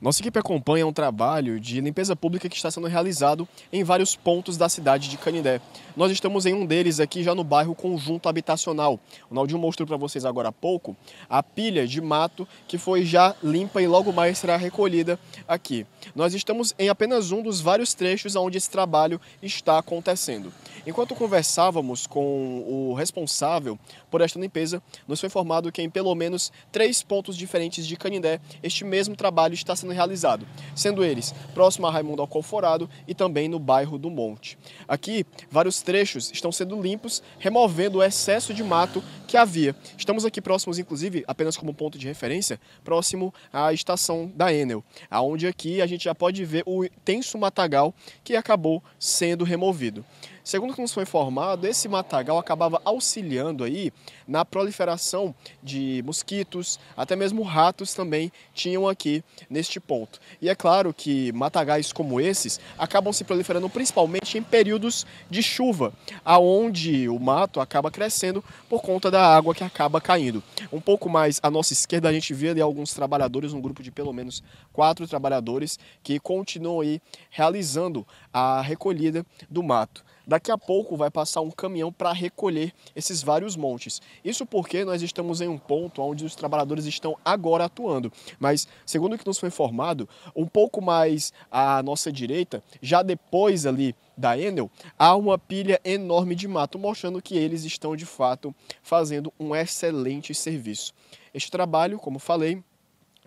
Nossa equipe acompanha um trabalho de limpeza pública que está sendo realizado em vários pontos da cidade de Canindé. Nós estamos em um deles aqui já no bairro Conjunto Habitacional. O Naldinho mostrou para vocês agora há pouco a pilha de mato que foi já limpa e logo mais será recolhida aqui. Nós estamos em apenas um dos vários trechos onde esse trabalho está acontecendo. Enquanto conversávamos com o responsável por esta limpeza, nos foi informado que em pelo menos três pontos diferentes de Canindé este mesmo trabalho está sendo sendo realizado, sendo eles próximo a Raimundo Alcoforado e também no bairro do Monte. Aqui, vários trechos estão sendo limpos, removendo o excesso de mato que havia. Estamos aqui próximos, inclusive, apenas como ponto de referência, próximo à estação da Enel, aonde aqui a gente já pode ver o intenso matagal que acabou sendo removido. Segundo o que nos foi informado, esse matagal acabava auxiliando aí na proliferação de mosquitos, até mesmo ratos também tinham aqui neste ponto. E é claro que matagais como esses acabam se proliferando principalmente em períodos de chuva, aonde o mato acaba crescendo por conta da água que acaba caindo. Um pouco mais à nossa esquerda a gente vê ali alguns trabalhadores, um grupo de pelo menos quatro trabalhadores que continuam aí realizando a recolhida do mato. Da Daqui a pouco vai passar um caminhão para recolher esses vários montes. Isso porque nós estamos em um ponto onde os trabalhadores estão agora atuando. Mas, segundo o que nos foi informado, um pouco mais à nossa direita, já depois ali da Enel, há uma pilha enorme de mato, mostrando que eles estão de fato fazendo um excelente serviço. Este trabalho, como falei,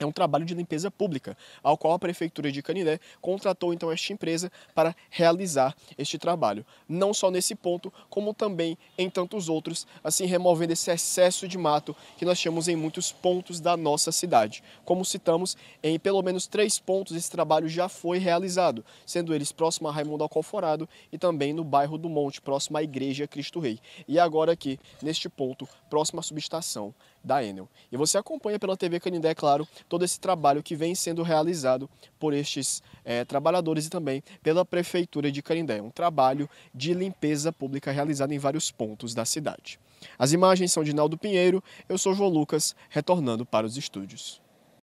é um trabalho de limpeza pública, ao qual a Prefeitura de Canindé contratou então esta empresa para realizar este trabalho. Não só nesse ponto, como também em tantos outros, assim removendo esse excesso de mato que nós temos em muitos pontos da nossa cidade. Como citamos, em pelo menos três pontos esse trabalho já foi realizado, sendo eles próximo a Raimundo Alcoforado e também no bairro do Monte, próximo à Igreja Cristo Rei. E agora aqui, neste ponto, próximo à subestação da Enel. E você acompanha pela TV Canindé, é claro, todo esse trabalho que vem sendo realizado por estes é, trabalhadores e também pela Prefeitura de Carindé. Um trabalho de limpeza pública realizado em vários pontos da cidade. As imagens são de Naldo Pinheiro, eu sou João Lucas, retornando para os estúdios.